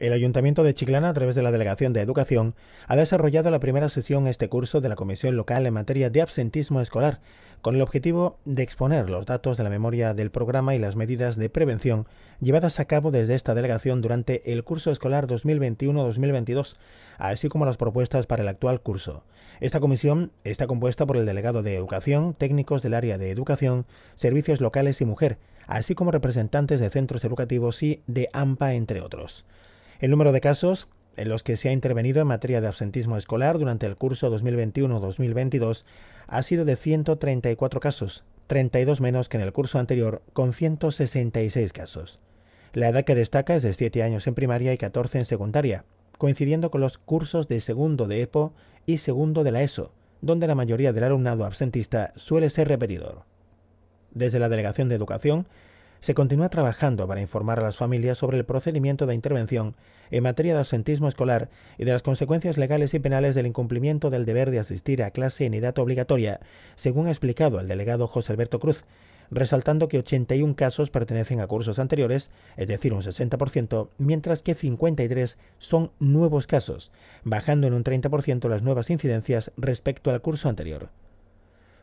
El Ayuntamiento de Chiclana, a través de la Delegación de Educación, ha desarrollado la primera sesión este curso de la Comisión Local en materia de absentismo escolar, con el objetivo de exponer los datos de la memoria del programa y las medidas de prevención llevadas a cabo desde esta delegación durante el curso escolar 2021-2022, así como las propuestas para el actual curso. Esta comisión está compuesta por el delegado de Educación, técnicos del área de Educación, Servicios Locales y Mujer, así como representantes de centros educativos y de AMPA, entre otros. El número de casos en los que se ha intervenido en materia de absentismo escolar durante el curso 2021-2022 ha sido de 134 casos, 32 menos que en el curso anterior, con 166 casos. La edad que destaca es de 7 años en primaria y 14 en secundaria, coincidiendo con los cursos de segundo de EPO y segundo de la ESO, donde la mayoría del alumnado absentista suele ser repetidor. Desde la Delegación de Educación se continúa trabajando para informar a las familias sobre el procedimiento de intervención en materia de ausentismo escolar y de las consecuencias legales y penales del incumplimiento del deber de asistir a clase en edad obligatoria, según ha explicado el delegado José Alberto Cruz, resaltando que 81 casos pertenecen a cursos anteriores, es decir, un 60%, mientras que 53 son nuevos casos, bajando en un 30% las nuevas incidencias respecto al curso anterior.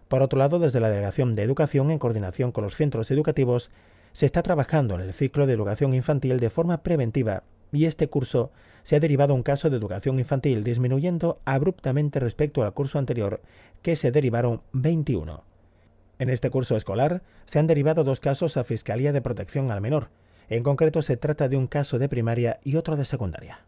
Por otro lado, desde la Delegación de Educación, en coordinación con los centros educativos, se está trabajando en el ciclo de educación infantil de forma preventiva y este curso se ha derivado un caso de educación infantil disminuyendo abruptamente respecto al curso anterior, que se derivaron 21. En este curso escolar se han derivado dos casos a Fiscalía de Protección al Menor. En concreto se trata de un caso de primaria y otro de secundaria.